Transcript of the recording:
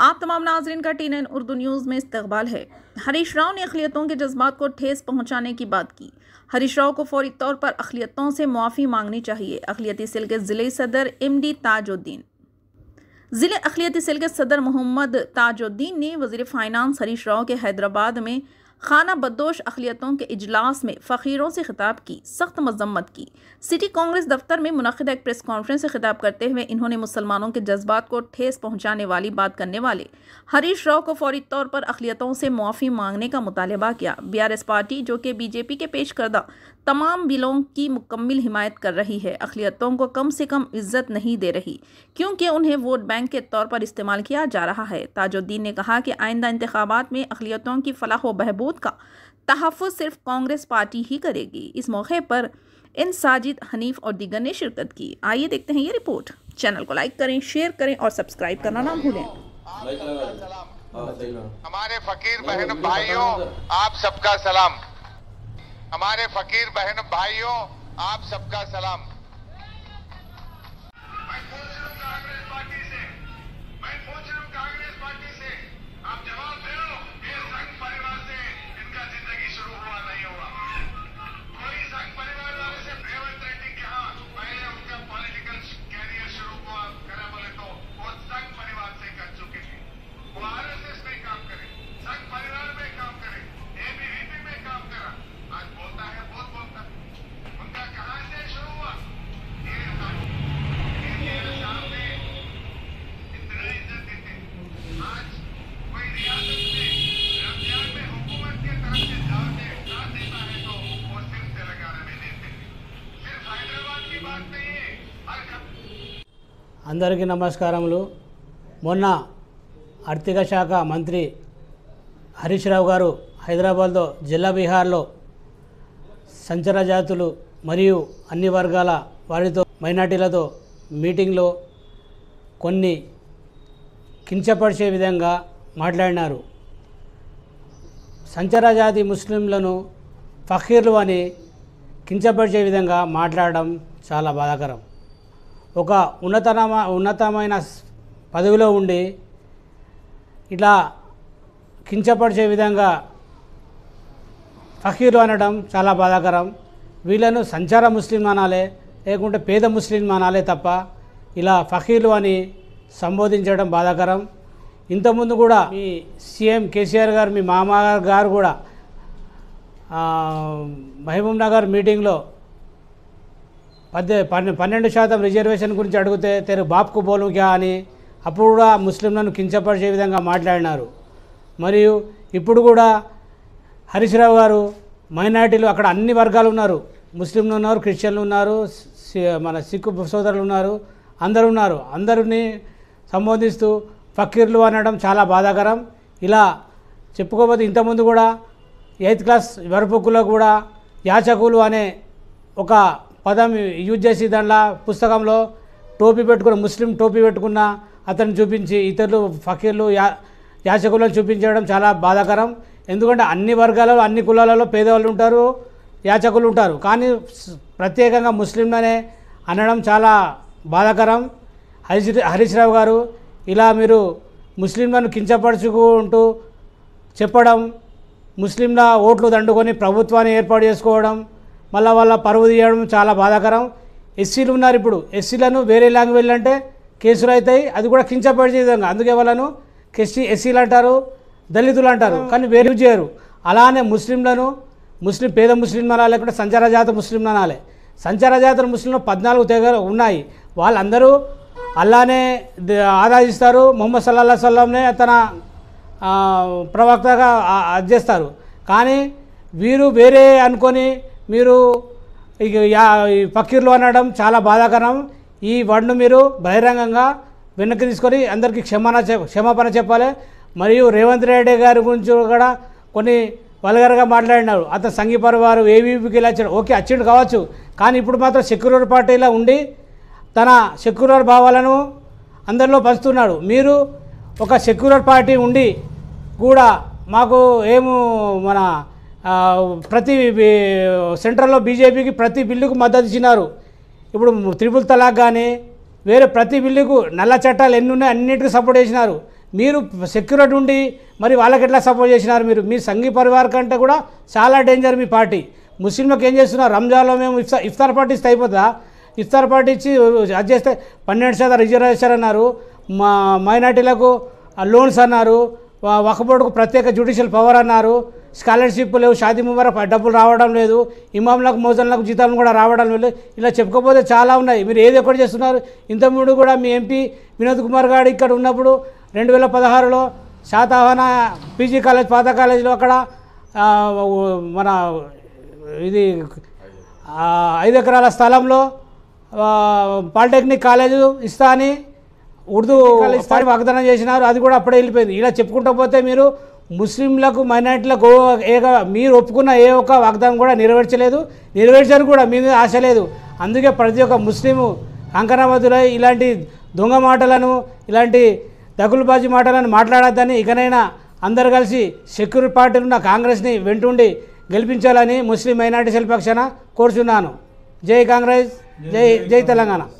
आप तमाम नाजरन का टी उर्दू न्यूज़ में इस्तबाल है हरीश राव ने अखिलियतों के जज्बात को ठेस पहुँचाने की बात की हरीश राव को फौरी तौर पर अखिलियतों से मुआफ़ी मांगनी चाहिए अखिलती सेल के ज़िले सदर एम डी ताजुद्दीन ज़िले अखिलती सेल के सदर मोहम्मद ताजुद्दीन ने वजीर फाइनानस हरीश राव के हैदराबाद में खाना बदोश अखिलियतों के इजलास में फ़कीरों से खिताब की सख्त मजम्मत की सिटी कांग्रेस दफ्तर में मुनदा एक प्रेस कॉन्फ्रेंस से खिताब करते हुए इन्होंने मुसलमानों के जज्बात को ठेस पहुँचाने वाली बात करने वाले हरीश राव को फौरी तौर पर अखिलियतों से मुआफ़ी मांगने का मुतालबा किया बी आर एस पार्टी जो कि बीजेपी के पेश करदा तमाम बिलों की मुकम्मल हिमायत कर रही है अखिलतों को कम से कम इज्जत नहीं दे रही क्योंकि उन्हें वोट बैंक के तौर पर इस्तेमाल किया जा रहा है ताजुद्दीन ने कहा कि आइंदा इंतबात में अखिलतों की फलाह व बहबूद का तहफ़ सिर्फ कांग्रेस पार्टी ही करेगी इस मौके पर इन साजिद हनीफ और दिगर ने शिरकत की आइए देखते हैं ये रिपोर्ट चैनल को लाइक करें शेयर करें और सब्सक्राइब करना ना भूलें हाँ, हमारे फकीर बहन भाइयों आप सबका सलाम हमारे फकीर बहन भाइयों आप सबका सलाम पार्टी से అందరికీ నమస్కారములు మొన్న ఆర్థిక శాఖ మంత్రి హరీష్ రావు గారు హైదరాబాద్లో జిల్లా బీహార్లో సంచర జాతులు మరియు అన్ని వర్గాల వారితో మైనార్టీలతో మీటింగ్లో కొన్ని కించపరిచే విధంగా మాట్లాడినారు సంచర జాతి ముస్లింలను ఫకీర్లు అని కించపరిచే విధంగా మాట్లాడడం చాలా బాధాకరం ఒక ఉన్నతమ ఉన్నతమైన పదవిలో ఉండి ఇట్లా కించపరిచే విధంగా ఫకీర్లు అనడం చాలా బాధాకరం వీళ్ళను సంచార ముస్లిం అనాలే లేకుంటే పేద ముస్లిం అనాలే తప్ప ఇలా ఫకీర్లు అని సంబోధించడం బాధాకరం ఇంతకుముందు కూడా మీ సీఎం కేసీఆర్ గారు మీ మామగారు గారు కూడా మహబూబ్ నగర్ మీటింగ్లో పద్దె పన్నె పన్నెండు శాతం రిజర్వేషన్ గురించి అడిగితే తెరు బాప్కు బోలుగా అని అప్పుడు కూడా ముస్లింలను కించపరిచే విధంగా మాట్లాడినారు మరియు ఇప్పుడు కూడా హరీశ్రావు గారు మైనార్టీలు అక్కడ అన్ని వర్గాలు ఉన్నారు ముస్లింలు ఉన్నారు క్రిస్టియన్లు ఉన్నారు మన సిక్కు సోదరులు ఉన్నారు అందరు ఉన్నారు అందరిని సంబోధిస్తూ ఫకీర్లు అనడం చాలా బాధాకరం ఇలా చెప్పుకోకపోతే ఇంతకుముందు కూడా ఎయిత్ క్లాస్ వరపుక్కులో కూడా యాచకులు అనే ఒక పదం యూజ్ చేసి దాంట్లో పుస్తకంలో టోపీ పెట్టుకున్న ముస్లిం టోపీ పెట్టుకున్న అతను చూపించి ఇతరులు ఫకీర్లు యా యాచకులను చూపించడం చాలా బాధాకరం ఎందుకంటే అన్ని వర్గాలలో అన్ని కులాలలో పేదవాళ్ళు ఉంటారు యాచకులు ఉంటారు కానీ ప్రత్యేకంగా ముస్లింలనే అనడం చాలా బాధాకరం హరీష్ హరీష్ రావు గారు ఇలా మీరు ముస్లింలను కించపరుచుకుంటూ చెప్పడం ముస్లింల ఓట్లు దండుకొని ప్రభుత్వాన్ని ఏర్పాటు చేసుకోవడం మళ్ళీ వాళ్ళ పరువు తీయడం చాలా బాధాకరం ఎస్సీలు ఉన్నారు ఇప్పుడు ఎస్సీలను వేరే లాంగ్వేజ్ అంటే కేసులు అవుతాయి అది కూడా కించపరిచే విధంగా అందుకే వాళ్ళను కెస్టీ ఎస్సీలు అంటారు దళితులు అంటారు కానీ వేరు చేయరు అలానే ముస్లింలను ముస్లిం పేద ముస్లిం అనాలి లేకుంటే జాతర ముస్లింలు అనాలి జాతర ముస్లింలు పద్నాలుగు తెగలు ఉన్నాయి వాళ్ళందరూ అలానే ఆరాధిస్తారు మొహమ్మద్ సల్లా సల్లంనే తన ప్రవక్తగా అది చేస్తారు కానీ వీరు వేరే అనుకొని మీరు ఇక ఫకీర్లు అనడం చాలా బాధాకరం ఈ వర్డ్ను మీరు బహిరంగంగా వెనక్కి తీసుకొని అందరికీ క్షమాన క్షమాపణ చెప్పాలి మరియు రేవంత్ రెడ్డి గారి గురించి కూడా కొన్ని వల్గర్గా మాట్లాడినారు అతను సంఘీ పరివారు ఏవీపీకి వెళ్ళి వచ్చాడు ఓకే అచ్చిండు కావచ్చు కానీ ఇప్పుడు మాత్రం సెక్యులర్ పార్టీలో ఉండి తన సెక్యులర్ భావాలను అందరిలో పంచుతున్నాడు మీరు ఒక సెక్యులర్ పార్టీ ఉండి కూడా మాకు ఏము మన ప్రతి సెంటర్లో బీజేపీకి ప్రతి బిల్లుకు మద్దతు ఇచ్చినారు ఇప్పుడు త్రిపుల్ తలాక్ కానీ వేరే ప్రతి బిల్లుకు నల్ల చట్టాలు ఎన్ని ఉన్నాయి అన్నింటికి సపోర్ట్ చేసినారు మీరు సెక్యూరిటీ ఉండి మరి వాళ్ళకి ఎట్లా సపోర్ట్ చేసినారు మీరు మీ సంఘీ పరివార్ కంటే కూడా చాలా డేంజర్ మీ పార్టీ ముస్లింలకు ఏం చేస్తున్నారు రంజాన్లో మేము ఇఫ్తార్ ఇఫ్తార్ పార్టీ ఇస్తే అయిపోతుందా ఇఫ్తార్ పార్టీ ఇచ్చి అది చేస్తే పన్నెండు శాతం రిజర్వేషన్ అన్నారు మా మైనార్టీలకు లోన్స్ అన్నారు ఒక బోర్డుకు ప్రత్యేక జ్యుడిషియల్ పవర్ అన్నారు స్కాలర్షిప్ లేవు షాదీ ముమ్మర డబ్బులు రావడం లేదు ఇమాంలకు మోజన్లకు జీతాలను కూడా రావడం లేదు ఇలా చెప్పుకోకపోతే చాలా ఉన్నాయి మీరు ఏది ఒకటి చేస్తున్నారు ఇంతకుముందు కూడా మీ ఎంపీ వినోద్ కుమార్ గారు ఇక్కడ ఉన్నప్పుడు రెండు వేల పదహారులో శాతవాహన పీజీ కాలేజ్ పాత కాలేజీలో అక్కడ మన ఇది ఐదు ఎకరాల స్థలంలో పాలిటెక్నిక్ కాలేజు ఇస్తా అని ఉర్దూ వాగ్దానం చేసినారు అది కూడా అప్పుడే వెళ్ళిపోయింది ఇలా చెప్పుకుంటూ పోతే మీరు ముస్లింలకు మైనార్టీలకు ఏగా మీరు ఒప్పుకున్న ఏ ఒక్క వాగ్దానం కూడా నెరవేర్చలేదు నెరవేర్చడానికి కూడా మీద ఆశ లేదు అందుకే ప్రతి ఒక్క ముస్లిము కంకణబద్దులై ఇలాంటి దొంగ మాటలను ఇలాంటి దగులుబాజీ మాటలను మాట్లాడద్దని ఇకనైనా అందరు కలిసి సెక్యూరిటీ పార్టీలు ఉన్న కాంగ్రెస్ని వెంటుండి గెలిపించాలని ముస్లిం మైనార్టీ సెల్ పక్షాన కోరుచున్నాను జై కాంగ్రెస్ జై జై తెలంగాణ